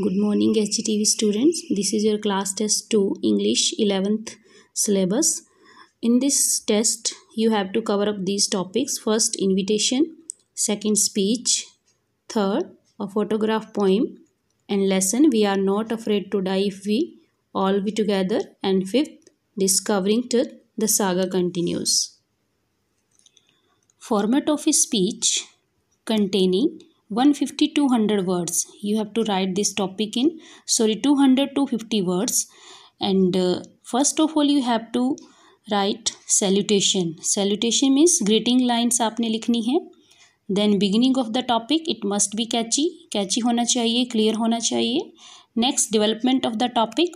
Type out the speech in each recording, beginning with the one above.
Good morning HGTV students. This is your class test 2 English 11th syllabus. In this test you have to cover up these topics. First invitation, second speech, third a photograph poem and lesson we are not afraid to die if we all be together and fifth discovering till the saga continues. Format of a speech containing 150 200 words you have to write this topic in sorry 200 250 words and uh, first of all you have to write salutation salutation means greeting lines आपने लिखनी है Then beginning of the topic. It must be catchy. Catchy होना चाहिए Clear होना चाहिए Next development of the topic.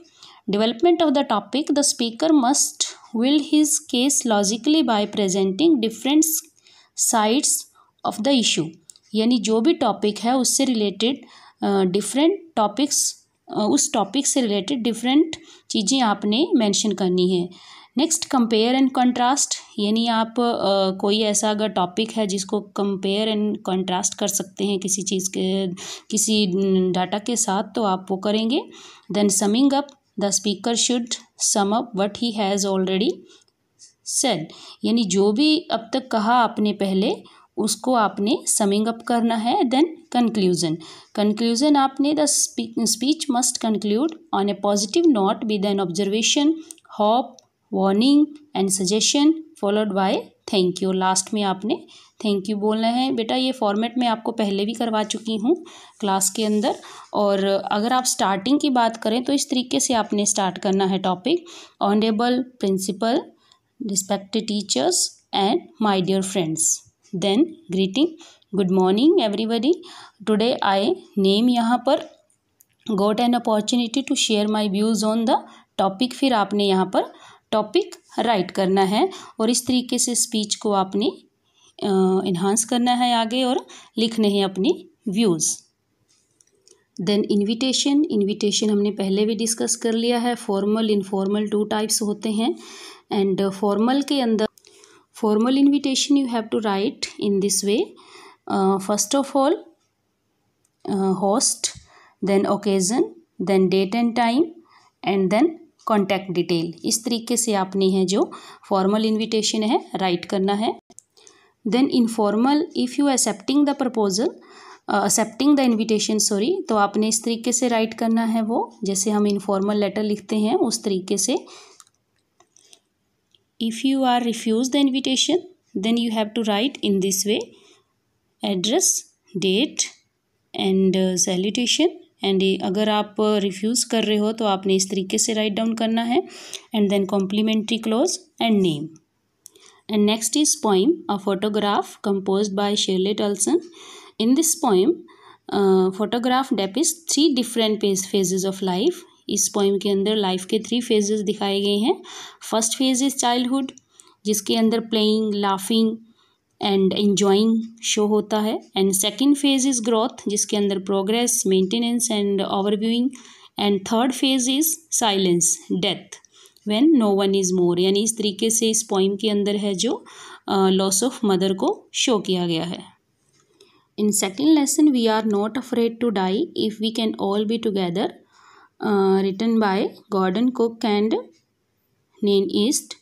Development of the topic. The speaker must will his case logically by presenting different sides of the issue यानी जो भी topic है उससे related different topics उस टॉपिक से रिलेटेड डिफरेंट चीज़ें आपने मेंशन करनी है नेक्स्ट कंपेयर एंड कंट्रास्ट यानी आप uh, कोई ऐसा अगर टॉपिक है जिसको कंपेयर एंड कंट्रास्ट कर सकते हैं किसी चीज़ के किसी डाटा के साथ तो आप वो करेंगे then summing up the speaker should sum up what he has already said यानी जो भी अब तक कहा आपने पहले उसको आपने समिंग अप करना है देन कंक्लूजन कंक्लूजन आपने the speech must conclude on a positive note with an observation hope warning and suggestion followed by thank you last में आपने थैंक यू बोलना है बेटा ये फॉर्मेट मैं आपको पहले भी करवा चुकी हूँ क्लास के अंदर और अगर आप स्टार्टिंग की बात करें तो इस तरीके से आपने स्टार्ट करना है topic honourable principal respected teachers and my dear friends then greeting good morning everybody today I name यहाँ पर got an opportunity to share my views on the topic फिर आपने यहाँ पर टॉपिक राइट करना है और इस तरीके से स्पीच को आपने इन्हांस करना है आगे और लिखने हैं अपने व्यूज़ देन इन्विटेशन इन्विटेशन हमने पहले भी डिस्कस कर लिया है फॉर्मल इनफॉर्मल टू टाइप्स होते हैं एंड फॉर्मल के अंदर formal invitation you have to write in this way uh, first of all uh, host then occasion then date and time and then contact detail इस तरीके से आपने है जो फॉर्मल इनविटेशन है राइट करना है then informal if you accepting the proposal accepting the invitation sorry तो आपने इस तरीके से राइट करना है वो जैसे हम इनफॉर्मल लेटर लिखते हैं उस तरीके से if you are refused the invitation then you have to write in this way address date and uh, salutation and and अगर आप रिफ्यूज़ कर रहे हो तो आपने इस तरीके से राइट डाउन करना है then complimentary clause and name and next is poem a photograph composed by Shirley Tulson in this poem uh, photograph depicts three different phases of life इस पोइम के अंदर लाइफ के थ्री फेजेस दिखाए गए हैं first phase is childhood जिसके अंदर playing laughing and enjoying show होता है and second phase is growth जिसके अंदर progress maintenance and overviewing and third phase is silence death when no one is more यानी इस तरीके से इस पोइम के अंदर है जो लॉस ऑफ मदर को शो किया गया है in second lesson we are not afraid to die if we can all be together written by Gordon Cook and Nan East,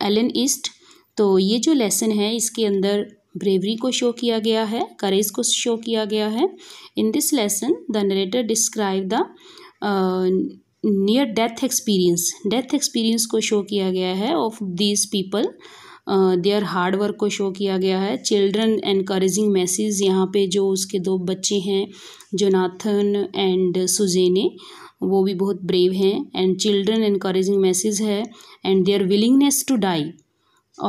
Ellen East. तो ये जो लेसन है इसके अंदर ब्रेवरी को शो किया गया है करेज को शो किया गया है in this lesson the narrator describe the near death experience death experience को शो किया गया है of these people their hard work को शो किया गया है चिल्ड्रन एनकरेजिंग मैसेज यहाँ पे जो उसके दो बच्चे हैं जोनाथन एंड सुजेने uh, वो भी बहुत ब्रेव हैं एंड चिल्ड्रन इनक्रेजिंग मैसेज है and their willingness to die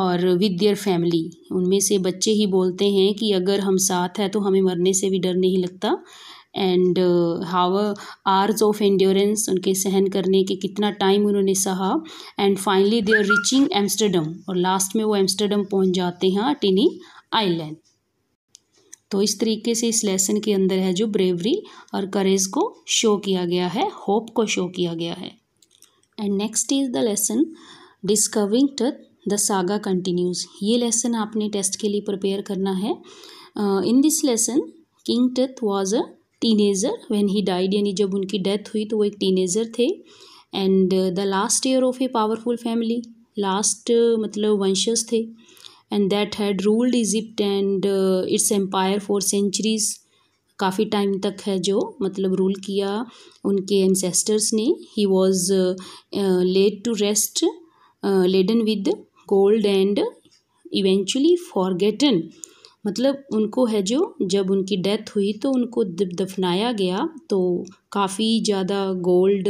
और विद देयर फैमिली उनमें से बच्चे ही बोलते हैं कि अगर हम साथ हैं तो हमें मरने से भी डर नहीं लगता and how hours of endurance उनके सहन करने के कितना टाइम उन्होंने सहा and finally they are reaching Amsterdam और लास्ट में वो एम्स्टर्डम पहुंच जाते हैं टिनी आइलैंड तो इस तरीके से इस लेसन के अंदर है जो ब्रेवरी और करेज को शो किया गया है होप को शो किया गया है and next is the lesson discovering truth the saga continues ये लेसन आपने टेस्ट के लिए प्रिपेयर करना है in this lesson king Tut was a teenager when he died यानी जब उनकी डेथ हुई तो वो एक टीनेज़र थे and the last year of a powerful family last मतलब वंशज थे and that had ruled Egypt and uh, its empire for centuries काफ़ी टाइम तक है जो मतलब रूल किया उनके एंसेस्टर्स ने ही was laid to rest laden with gold and eventually forgotten मतलब उनको है जो जब उनकी डेथ हुई तो उनको दफनाया गया तो काफ़ी ज़्यादा गोल्ड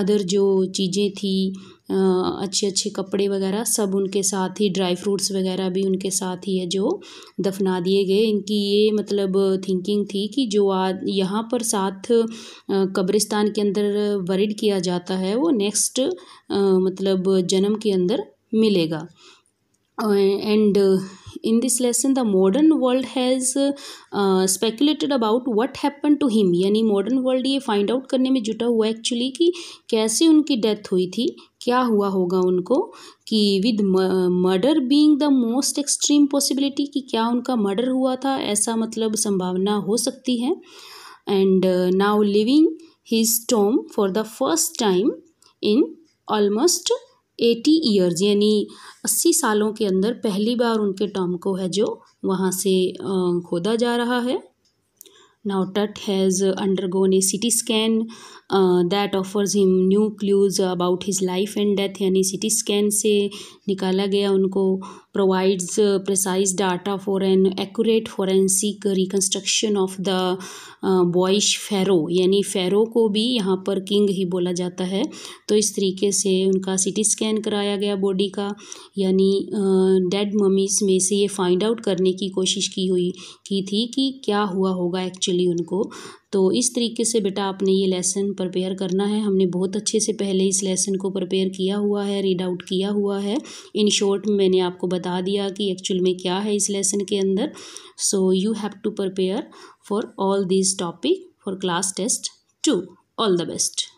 अदर जो चीज़ें थी अच्छे अच्छे कपड़े वगैरह सब उनके साथ ही ड्राई फ्रूट्स वगैरह भी उनके साथ ही है जो दफना दिए गए इनकी ये मतलब थिंकिंग थी कि जो आज यहाँ पर साथ कब्रिस्तान के अंदर वरिड किया जाता है वो नेक्स्ट मतलब जन्म के अंदर मिलेगा and in this lesson the modern world has uh, speculated about what happened to him यानी modern world ये find out करने में जुटा हुआ actually कि कैसे उनकी death हुई थी क्या हुआ होगा उनको कि with murder being the most extreme possibility कि क्या उनका मर्डर हुआ था ऐसा मतलब संभावना हो सकती है and now leaving his tomb for the first time in almost eighty years यानी अस्सी सालों के अंदर पहली बार उनके टर्म को है जो वहाँ से खोदा जा रहा है Now Tut has undergone a CT scan uh, that offers him new clues about his life and death yani CT scan se nikala gaya unko provides precise data for an accurate forensic reconstruction of the uh, boyish pharaoh yani pharaoh ko bhi yahan par king hi bola jata hai to is tarike se unka CT scan karaya gaya body ka yani uh, dead mummies me se ye find out karne ki koshish ki hui ki thi ki kya hua hoga actually actually उनको तो इस तरीके से बेटा आपने ये lesson prepare करना है हमने बहुत अच्छे से पहले इस लेसन को प्रपेयर किया हुआ है रीड आउट किया हुआ है इन शॉर्ट मैंने आपको बता दिया कि एक्चुअल में क्या है इस लेसन के अंदर so you have to prepare for all this topic for class test to all the best